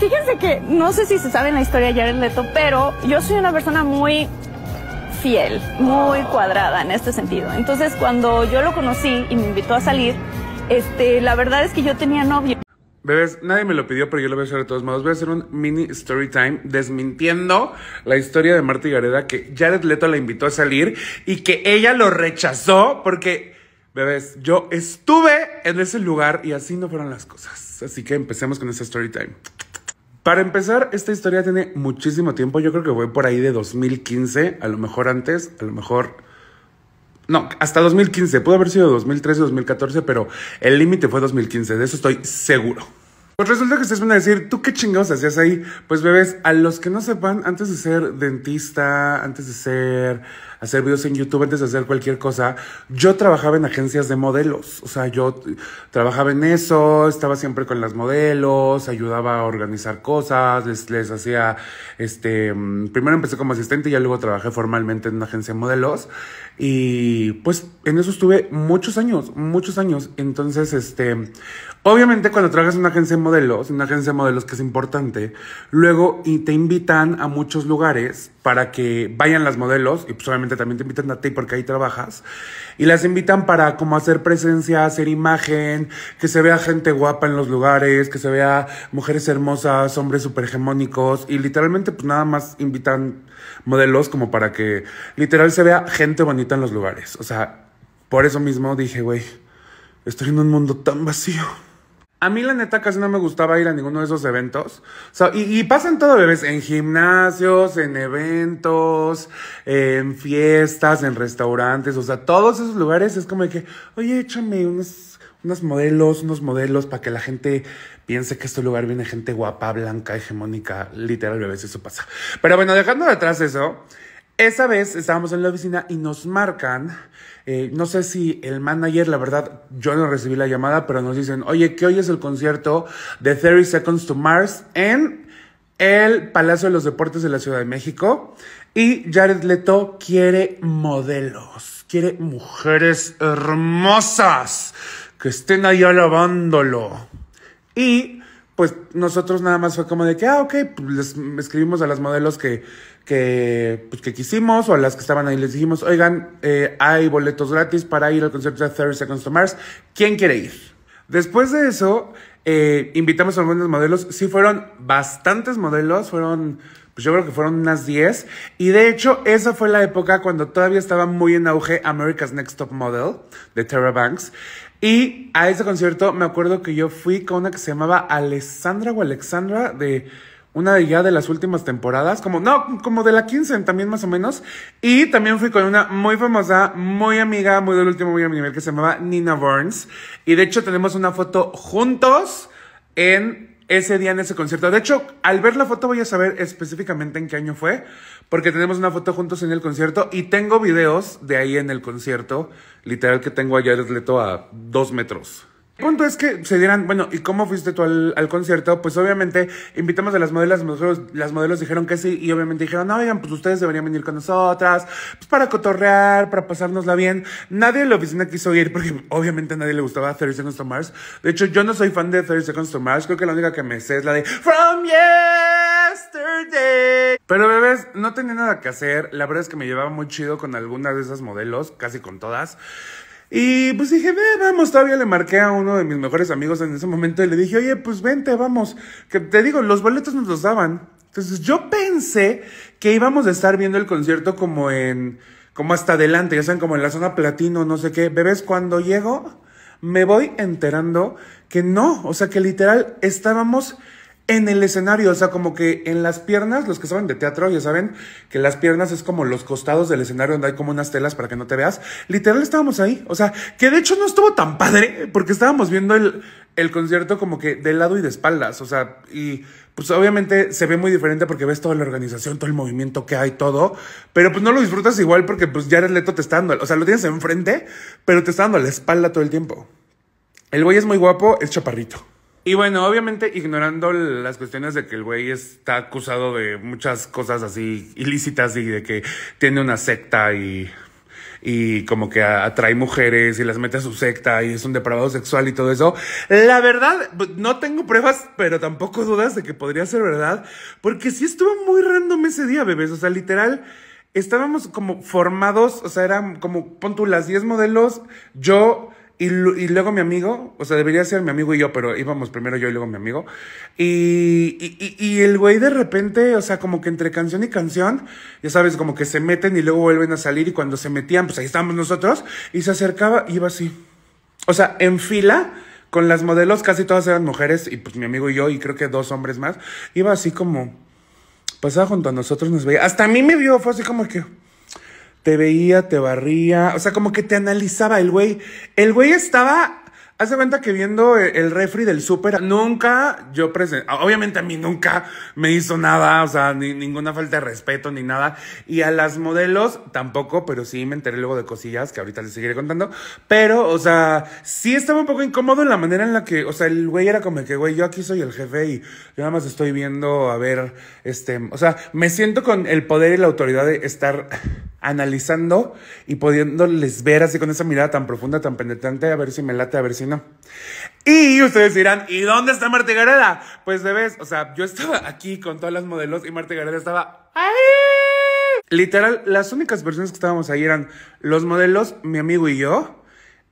Fíjense que no sé si se sabe la historia de Jared Leto, pero yo soy una persona muy fiel, muy cuadrada en este sentido. Entonces, cuando yo lo conocí y me invitó a salir, este, la verdad es que yo tenía novio. Bebés, nadie me lo pidió, pero yo lo voy a hacer de todos modos. Voy a hacer un mini story time desmintiendo la historia de Marta Gareda que Jared Leto la invitó a salir y que ella lo rechazó porque, bebés, yo estuve en ese lugar y así no fueron las cosas. Así que empecemos con esta story time. Para empezar, esta historia tiene muchísimo tiempo. Yo creo que voy por ahí de 2015, a lo mejor antes, a lo mejor. No, hasta 2015. Pudo haber sido 2013, 2014, pero el límite fue 2015. De eso estoy seguro. Pues resulta que ustedes van a decir, ¿tú qué chingados hacías ahí? Pues bebés, a los que no sepan, antes de ser dentista, antes de ser hacer videos en YouTube, antes de hacer cualquier cosa, yo trabajaba en agencias de modelos. O sea, yo trabajaba en eso, estaba siempre con las modelos, ayudaba a organizar cosas, les, hacía, este, mm, primero empecé como asistente y ya luego trabajé formalmente en una agencia de modelos. Y pues en eso estuve muchos años, muchos años. Entonces, este, obviamente cuando trabajas en una agencia de modelos, en una agencia de modelos que es importante, luego y te invitan a muchos lugares para que vayan las modelos, y pues obviamente también te invitan a ti porque ahí trabajas, y las invitan para como hacer presencia, hacer imagen, que se vea gente guapa en los lugares, que se vea mujeres hermosas, hombres super hegemónicos, y literalmente pues nada más invitan modelos como para que literal se vea gente bonita en los lugares. O sea, por eso mismo dije, güey, estoy en un mundo tan vacío. A mí la neta casi no me gustaba ir a ninguno de esos eventos. y, pasan todo, bebés, en gimnasios, en eventos, en fiestas, en restaurantes. O sea, todos esos lugares es como de que, oye, échame unos, unos modelos, unos modelos para que la gente piense que este lugar viene gente guapa, blanca, hegemónica. Literal, bebés, eso pasa. Pero bueno, dejando de atrás eso, esa vez estábamos en la oficina y nos marcan, eh, no sé si el manager, la verdad, yo no recibí la llamada, pero nos dicen, oye, que hoy es el concierto de 30 Seconds to Mars en el Palacio de los Deportes de la Ciudad de México y Jared Leto quiere modelos, quiere mujeres hermosas que estén ahí alabándolo. Y pues nosotros nada más fue como de que, ah, ok, pues les escribimos a las modelos que, que, pues que quisimos o a las que estaban ahí, les dijimos, oigan, eh, hay boletos gratis para ir al concierto de 30 Seconds to Mars, ¿quién quiere ir? Después de eso, eh, invitamos a algunos modelos, sí fueron bastantes modelos, fueron pues yo creo que fueron unas 10. Y de hecho, esa fue la época cuando todavía estaba muy en auge America's Next Top Model de Terra Banks. Y a ese concierto me acuerdo que yo fui con una que se llamaba Alessandra o Alexandra de una de ya de las últimas temporadas, como no, como de la 15 también más o menos. Y también fui con una muy famosa, muy amiga, muy del último muy nivel que se llamaba Nina Burns. Y de hecho tenemos una foto juntos en ese día en ese concierto. De hecho, al ver la foto voy a saber específicamente en qué año fue, porque tenemos una foto juntos en el concierto y tengo videos de ahí en el concierto, literal que tengo allá atleto a dos metros punto es que se dieran, bueno, ¿y cómo fuiste tú al, concierto? Pues obviamente invitamos a las modelos, las modelos dijeron que sí, y obviamente dijeron, no, oigan, pues ustedes deberían venir con nosotras, pues para cotorrear, para pasárnosla bien. Nadie en la oficina quiso ir, porque obviamente a nadie le gustaba 30 Seconds to Mars. De hecho, yo no soy fan de 30 Seconds to Mars, creo que la única que me sé es la de From Yesterday. Pero bebés, no tenía nada que hacer, la verdad es que me llevaba muy chido con algunas de esas modelos, casi con todas. Y pues dije, ve, vamos, todavía le marqué a uno de mis mejores amigos en ese momento y le dije, oye, pues vente, vamos, que te digo, los boletos nos los daban. Entonces yo pensé que íbamos a estar viendo el concierto como en, como hasta adelante, ya saben, como en la zona platino, no sé qué. Bebés, cuando llego, me voy enterando que no, o sea que literal estábamos en el escenario, o sea, como que en las piernas, los que saben de teatro ya saben que las piernas es como los costados del escenario donde hay como unas telas para que no te veas. Literal estábamos ahí, o sea, que de hecho no estuvo tan padre porque estábamos viendo el, el concierto como que de lado y de espaldas, o sea, y pues obviamente se ve muy diferente porque ves toda la organización, todo el movimiento que hay, todo, pero pues no lo disfrutas igual porque pues ya eres Leto te está o sea, lo tienes enfrente, pero te está dando la espalda todo el tiempo. El güey es muy guapo, es chaparrito. Y bueno, obviamente ignorando las cuestiones de que el güey está acusado de muchas cosas así ilícitas y de que tiene una secta y, y como que atrae mujeres y las mete a su secta y es un depravado sexual y todo eso. La verdad, no tengo pruebas, pero tampoco dudas de que podría ser verdad, porque sí estuvo muy random ese día, bebés. O sea, literal, estábamos como formados, o sea, eran como, pon tú las 10 modelos, yo y, luego mi amigo, o sea, debería ser mi amigo y yo, pero íbamos primero yo y luego mi amigo. Y, y el güey de repente, o sea, como que entre canción y canción, ya sabes, como que se meten y luego vuelven a salir y cuando se metían, pues ahí estábamos nosotros, y se acercaba, iba así. O sea, en fila, con las modelos, casi todas eran mujeres, y pues mi amigo y yo, y creo que dos hombres más, iba así como, pasaba junto a nosotros, nos veía. Hasta a mí me vio, fue así como que... Te veía, te barría, o sea, como que te analizaba el güey. El güey estaba, hace cuenta que viendo e, el, refri del súper, nunca yo presenté, obviamente a mí nunca me hizo nada, o sea, ni, ninguna falta de respeto ni nada. Y a las modelos tampoco, pero sí me enteré luego de cosillas que ahorita les seguiré contando. Pero, o sea, sí estaba un poco incómodo en la manera en la que, o sea, el güey era como que, güey, yo aquí soy el jefe y yo nada más estoy viendo, a ver, este, o sea, me siento con el poder y la autoridad de estar analizando y pudiéndoles ver así con esa mirada tan profunda, tan penetrante, a ver si me late, a ver si no. Y ustedes dirán, ¿y dónde está Marta Gareda? Pues bebés, o sea, yo estaba aquí con todas las modelos y Marta Gareda estaba ahí. Literal, las únicas personas que estábamos ahí eran los modelos, mi amigo y yo.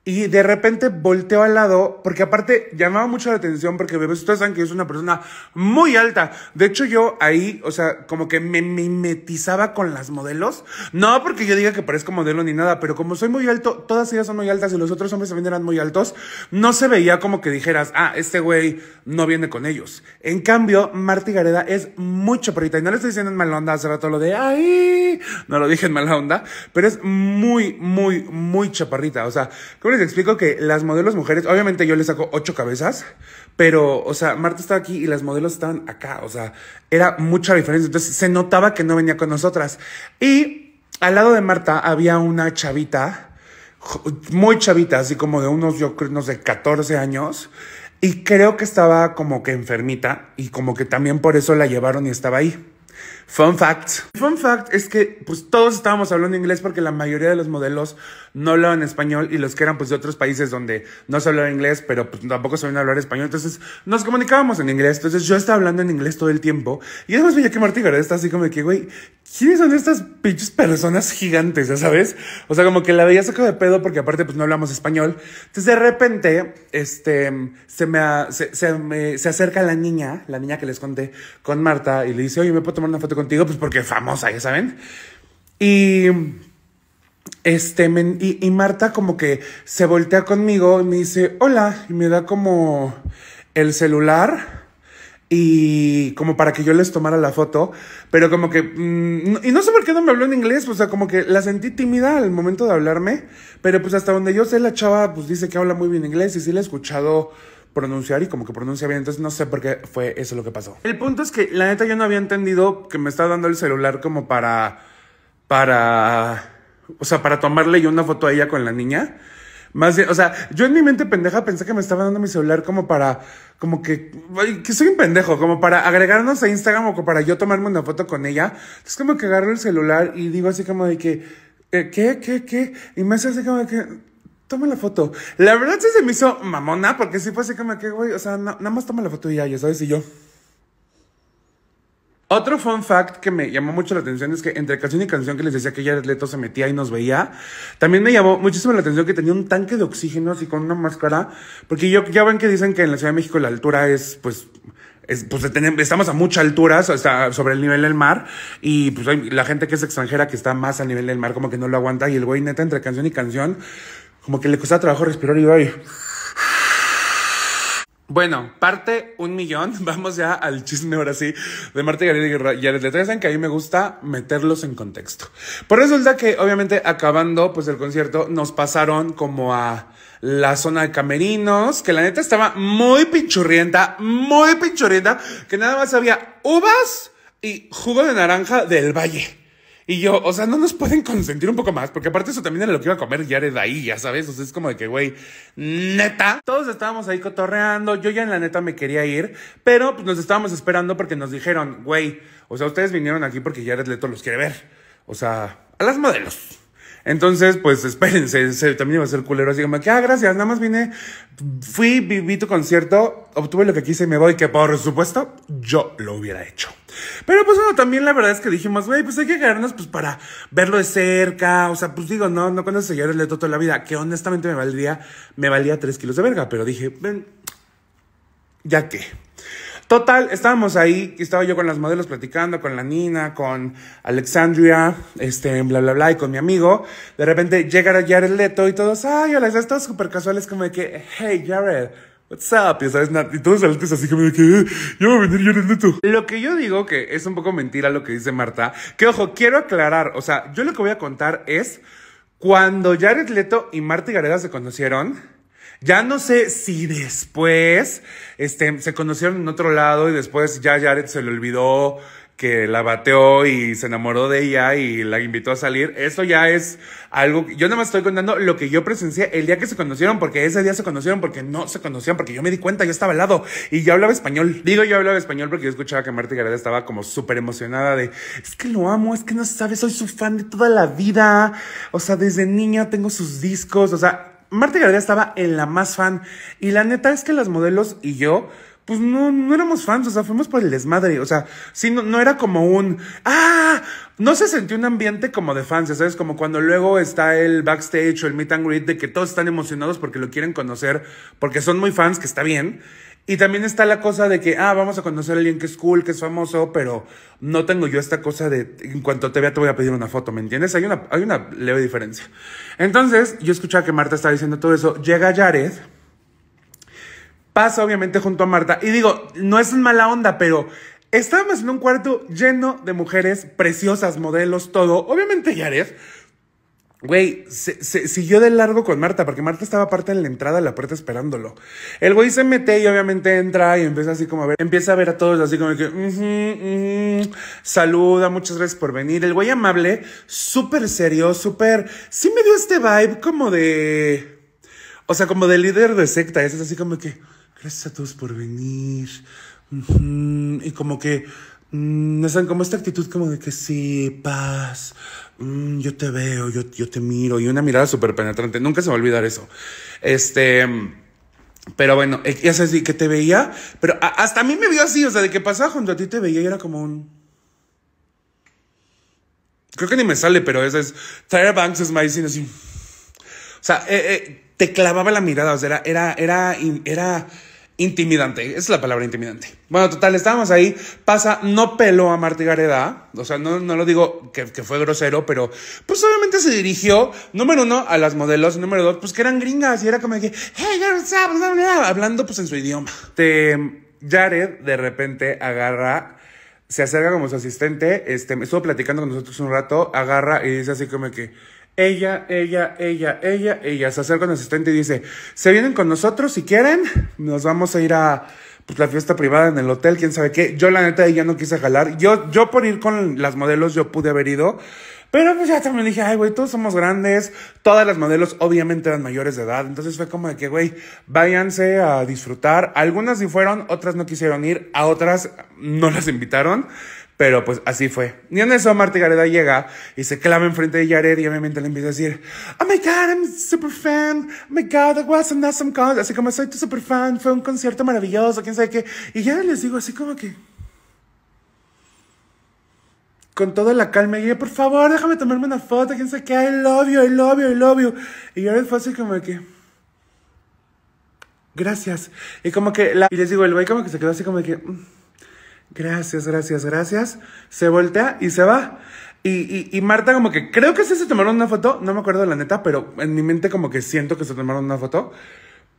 Y de repente volteó al lado, porque aparte llamaba mucho la atención, porque bebés, ustedes saben que yo soy una persona muy alta. De hecho, yo ahí, o sea, como que me mimetizaba con las modelos. No porque yo diga que parezco modelo ni nada, pero como soy muy alto, todas ellas son muy altas y los otros hombres también eran muy altos, no se veía como que dijeras, ah, este güey no viene con ellos. En cambio, Marty Gareda es muy chaparrita. Y no le estoy diciendo en mala onda hace rato lo de, ay, no lo dije en mala onda, pero es muy, muy, muy chaparrita. O sea, les explico que las modelos mujeres, obviamente yo les saco ocho cabezas, pero, o sea, Marta estaba aquí y las modelos estaban acá, o sea, era mucha diferencia. Entonces se notaba que no venía con nosotras. Y al lado de Marta había una chavita, muy chavita, así como de unos, yo creo, no sé, 14 años. Y creo que estaba como que enfermita y como que también por eso la llevaron y estaba ahí. Fun fact. Fun fact es que pues todos estábamos hablando inglés porque la mayoría de los modelos no hablaban español y los que eran pues de otros países donde no se hablaba inglés, pero pues tampoco sabían hablar español. Entonces nos comunicábamos en inglés. Entonces yo estaba hablando en inglés todo el tiempo y además veía que Martí Gareda está así como de que, güey, ¿quiénes son estas personas gigantes? Ya sabes? O sea, como que la veía saco de pedo porque aparte pues no hablamos español. Entonces de repente, este, se me, se, se me, se acerca la niña, la niña que les conté con Marta y le dice, oye, ¿me puedo tomar una foto contigo, pues porque famosa, ya saben. Y este, y, y, Marta como que se voltea conmigo y me dice, hola, y me da como el celular y como para que yo les tomara la foto, pero como que, mm, y no sé por qué no me habló en inglés, o sea, como que la sentí tímida al momento de hablarme, pero pues hasta donde yo sé, la chava pues dice que habla muy bien inglés y sí la he escuchado pronunciar y como que pronuncia bien. Entonces no sé por qué fue eso lo que pasó. El punto es que la neta yo no había entendido que me estaba dando el celular como para. para. O sea, para tomarle yo una foto a ella con la niña. Más bien, o sea, yo en mi mente pendeja pensé que me estaba dando mi celular como para, como que, que soy un pendejo, como para agregarnos a Instagram o para yo tomarme una foto con ella. Entonces como que agarro el celular y digo así como de que, eh, ¿qué, qué, qué? Y me hace así como de que, toma la foto. La verdad sí se me hizo mamona, porque sí fue así como que, güey, o sea, nada más toma la foto y ya, ya sabes, y yo. Otro fun fact que me llamó mucho la atención es que entre canción y canción que les decía que el atleto se metía y nos veía, también me llamó muchísimo la atención que tenía un tanque de oxígeno así con una máscara, porque yo, ya ven que dicen que en la Ciudad de México la altura es, pues, pues estamos a mucha altura, está sobre el nivel del mar, y pues, la gente que es extranjera que está más al nivel del mar como que no lo aguanta, y el güey neta entre canción y canción como que le costaba trabajo respirar y yo ahí. Bueno, parte un millón. Vamos ya al chisme ahora sí de Marta y Guerra. Y les saben que a mí me gusta meterlos en contexto. eso pues resulta que obviamente acabando pues el concierto nos pasaron como a la zona de camerinos, que la neta estaba muy pichurrienta, muy pinchurrienta, que nada más había uvas y jugo de naranja del valle. Y yo, o sea, no nos pueden consentir un poco más, porque aparte eso también era lo que iba a comer Jared ahí, ya sabes, o sea, es como de que, güey, neta. Todos estábamos ahí cotorreando, yo ya en la neta me quería ir, pero pues nos estábamos esperando porque nos dijeron, güey, o sea, ustedes vinieron aquí porque Jared Leto los quiere ver, o sea, a las modelos. Entonces, pues espérense, también iba a ser culero. Así como que, ah, gracias, nada más vine, fui, viví tu concierto, obtuve lo que quise y me voy, que por supuesto yo lo hubiera hecho. Pero pues bueno, también la verdad es que dijimos, güey, pues hay que quedarnos pues para verlo de cerca. O sea, pues digo, no, no conoces Jared Leto toda la vida, que honestamente me valdría, me valía tres kilos de verga, pero dije, ven, ya que. Total, estábamos ahí, estaba yo con las modelos platicando, con la Nina, con Alexandria, este, bla, bla, bla, y con mi amigo. De repente llega Jared Leto y todos, ay, hola, estás super casual, casuales como de que, hey, Jared, What's up? Ya sabes, y todos saltes así como de que eh, yo voy a venir Jared Leto Lo que yo digo que es un poco mentira lo que dice Marta, que ojo, quiero aclarar, o sea, yo lo que voy a contar es cuando Jared Leto y Marta Gareda se conocieron, ya no sé si después este, se conocieron en otro lado y después ya Jared se le olvidó que la bateó y se enamoró de ella y la invitó a salir. Eso ya es algo. yo nada más estoy contando lo que yo presencié el día que se conocieron, porque ese día se conocieron, porque no se conocían, porque yo me di cuenta, yo estaba al lado y yo hablaba español. Digo, yo hablaba español porque yo escuchaba que Marta Gareda estaba como súper emocionada de es que lo amo, es que no sabes, soy su fan de toda la vida. O sea, desde niña tengo sus discos. O sea, Marta Gareda estaba en la más fan. Y la neta es que las modelos y yo pues no, no éramos fans, o sea, fuimos por el desmadre, o sea, sí, no, no era como un, ah, no se sentía un ambiente como de fans, ¿sabes? Como cuando luego está el backstage o el meet and greet de que todos están emocionados porque lo quieren conocer, porque son muy fans, que está bien. Y también está la cosa de que, ah, vamos a conocer a alguien que es cool, que es famoso, pero no tengo yo esta cosa de, en cuanto te vea te voy a pedir una foto, ¿me entiendes? Hay una, hay una leve diferencia. Entonces, yo escuchaba que Marta estaba diciendo todo eso. Llega Jared pasa obviamente junto a Marta. Y digo, no es mala onda, pero estábamos en un cuarto lleno de mujeres preciosas, modelos, todo. Obviamente Yared, güey, se, siguió de largo con Marta, porque Marta estaba aparte en la entrada la puerta esperándolo. El güey se mete y obviamente entra y empieza así como a ver, empieza a ver a todos así como que, saluda, muchas gracias por venir. El güey amable, súper serio, súper, sí me dio este vibe como de... O sea, como de líder de secta, es así como que, gracias a todos por venir. Y como que, mm, no como esta actitud como de que sí, paz, mm, yo te veo, yo, te miro, y una mirada súper penetrante, nunca se va a olvidar eso. Este... Pero bueno, eh, ya sabes, que te veía, pero hasta a mí me vio así, o sea, de que pasaba junto a ti te veía y era como un... Creo que ni me sale, pero eso es... Tyra Banks es my así. O sea, eh, eh, te clavaba la mirada, o sea, era, era, era, era intimidante, es la palabra intimidante. Bueno, total, estábamos ahí, pasa, no peló a y Gareda, o sea, no, no lo digo que, que, fue grosero, pero pues obviamente se dirigió, número uno, a las modelos, número dos, pues que eran gringas, y era como que, hey, girls, hablando pues en su idioma. Te, Jared de repente agarra se acerca como su asistente, este, estuvo platicando con nosotros un rato, agarra y dice así como que, ella, ella, ella, ella, ella. Se acerca un asistente y dice, se vienen con nosotros si quieren. Nos vamos a ir a pues, la fiesta privada en el hotel, quién sabe qué. Yo la neta ella no quise jalar. Yo, yo por ir con las modelos, yo pude haber ido. Pero pues ya también dije, ay, güey, todos somos grandes. Todas las modelos obviamente eran mayores de edad. Entonces fue como de que, güey, váyanse a disfrutar. Algunas sí fueron, otras no quisieron ir, a otras no las invitaron. Pero pues así fue. Y en eso Marta Gareda llega y se clama enfrente de Jared y obviamente le empieza a decir, oh my god, I'm super fan, oh my god, that was an awesome concert, así como soy tu super fan, fue un concierto maravilloso, quién sabe qué. Y ya les digo así como que... Con toda la calma, y yo, por favor, déjame tomarme una foto, quién sabe qué, I love you, I love you, I love you. Y Jared fue así como que... Gracias. Y como que... Y les digo, el güey como que se quedó así como que... Mm, Gracias, gracias, gracias. Se voltea y se va. Y, y, Marta como que creo que sí se tomaron una foto, no me acuerdo la neta, pero en mi mente como que siento que se tomaron una foto.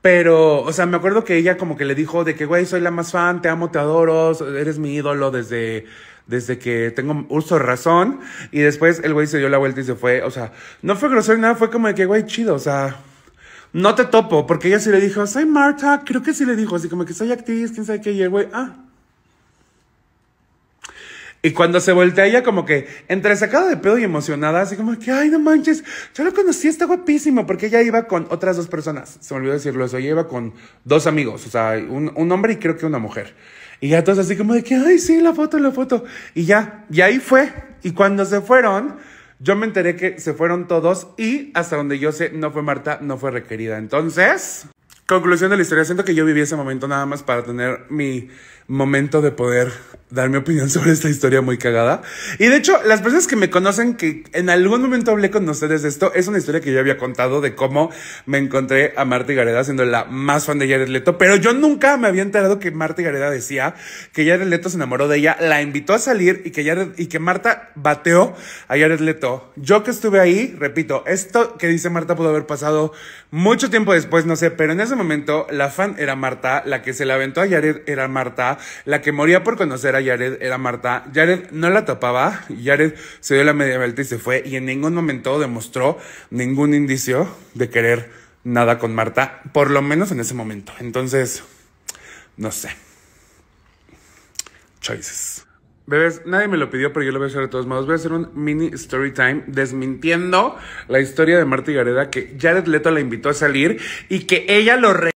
Pero, o sea, me acuerdo que ella como que le dijo de que, güey, soy la más fan, te amo, te adoro, eres mi ídolo desde, desde que tengo uso razón. Y después el güey se dio la vuelta y se fue. O sea, no fue grosero nada, fue como de que, güey, chido, o sea, no te topo. Porque ella sí le dijo, soy Marta, creo que sí le dijo, así como que soy actriz, quién sabe qué. Y güey, ah, y cuando se voltea ella como que entre sacada de pedo y emocionada, así como que, ay, no manches, yo lo conocí, está guapísimo, porque ella iba con otras dos personas, se me olvidó decirlo eso, ella iba con dos amigos, o sea, un, un hombre y creo que una mujer. Y ya todos así como de que, ay, sí, la foto, la foto. Y ya, y ahí fue. Y cuando se fueron, yo me enteré que se fueron todos y hasta donde yo sé, no fue Marta, no fue requerida. Entonces, conclusión de la historia, siento que yo viví ese momento nada más para tener mi momento de poder dar mi opinión sobre esta historia muy cagada. Y de hecho, las personas que me conocen, que en algún momento hablé con ustedes de esto, es una historia que yo había contado de cómo me encontré a Marta Gareda siendo la más fan de Jared Leto, pero yo nunca me había enterado que Marta Gareda decía que Jared Leto se enamoró de ella, la invitó a salir y que, y que Marta bateó a Jared Leto. Yo que estuve ahí, repito, esto que dice Marta pudo haber pasado mucho tiempo después, no sé, pero en ese momento la fan era Marta, la que se la aventó a Jared era Marta, la que moría por conocer a Jared era Marta. Jared no la tapaba, Jared se dio la media vuelta y se fue y en ningún momento demostró ningún indicio de querer nada con Marta, por lo menos en ese momento. Entonces, no sé. Choices. Bebés, nadie me lo pidió, pero yo lo voy a hacer de todos modos. Voy a hacer un mini story time desmintiendo la historia de Marta y Gareda que Jared Leto la invitó a salir y que ella lo re